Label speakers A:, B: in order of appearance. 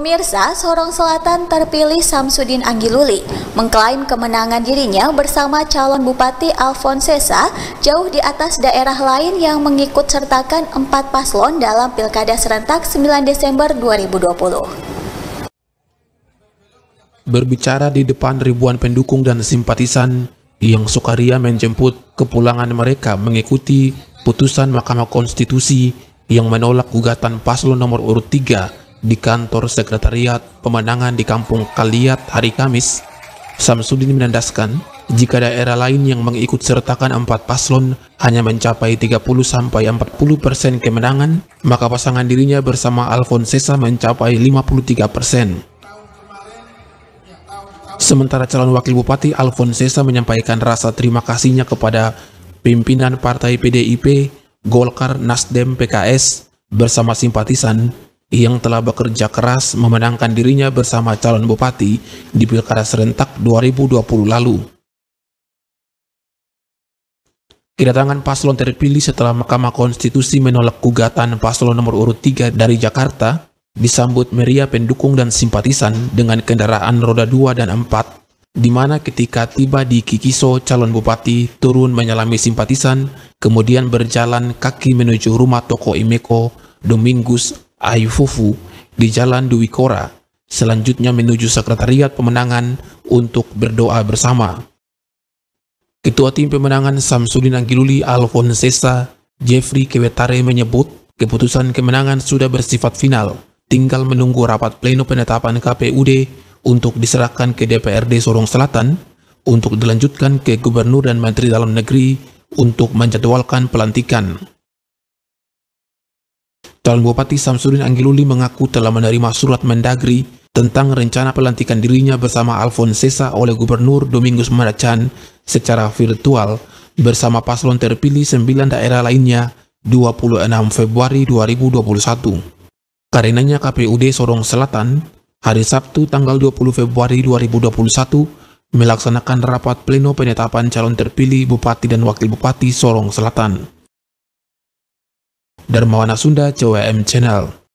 A: Pemirsa, Sorong Selatan terpilih Samsudin Anggiluli mengklaim kemenangan dirinya bersama calon Bupati Alfonsesa jauh di atas daerah lain yang mengikut sertakan empat paslon dalam Pilkada Serentak 9 Desember 2020.
B: Berbicara di depan ribuan pendukung dan simpatisan yang sukaria menjemput kepulangan mereka mengikuti putusan Mahkamah Konstitusi yang menolak gugatan paslon nomor urut 3 di kantor sekretariat pemenangan di kampung Kaliat hari Kamis, Samsudin menandaskan jika daerah lain yang mengikut sertakan empat paslon hanya mencapai 30-40% persen kemenangan, maka pasangan dirinya bersama Alfonsesa mencapai 53%. persen. Sementara calon wakil bupati Sesa menyampaikan rasa terima kasihnya kepada pimpinan partai PDIP, Golkar, Nasdem, PKS bersama simpatisan yang telah bekerja keras memenangkan dirinya bersama calon bupati di Pilkada Serentak 2020 lalu. Kedatangan paslon terpilih setelah Mahkamah Konstitusi menolak gugatan paslon nomor urut 3 dari Jakarta disambut meriah pendukung dan simpatisan dengan kendaraan roda 2 dan 4, di mana ketika tiba di Kikiso, calon bupati turun menyalami simpatisan, kemudian berjalan kaki menuju rumah toko Imeko, Domingus, Ayu Fufu di Jalan Dwi Kora, selanjutnya menuju Sekretariat Pemenangan untuk berdoa bersama. Ketua Tim Pemenangan Samsudin Anggiluli Alfonsesa Jeffrey Kewetare menyebut keputusan kemenangan sudah bersifat final, tinggal menunggu rapat pleno penetapan KPUD untuk diserahkan ke DPRD Sorong Selatan untuk dilanjutkan ke Gubernur dan Menteri Dalam Negeri untuk menjadwalkan pelantikan. Calon Bupati Samsudin Anggiluli mengaku telah menerima surat mendagri tentang rencana pelantikan dirinya bersama Alfon Alfonsesa oleh Gubernur Domingus Manacan secara virtual bersama paslon terpilih 9 daerah lainnya 26 Februari 2021. Karenanya KPUD Sorong Selatan hari Sabtu tanggal 20 Februari 2021 melaksanakan rapat pleno penetapan calon terpilih Bupati dan Wakil Bupati Sorong Selatan. Darmawan Asunda CWM Channel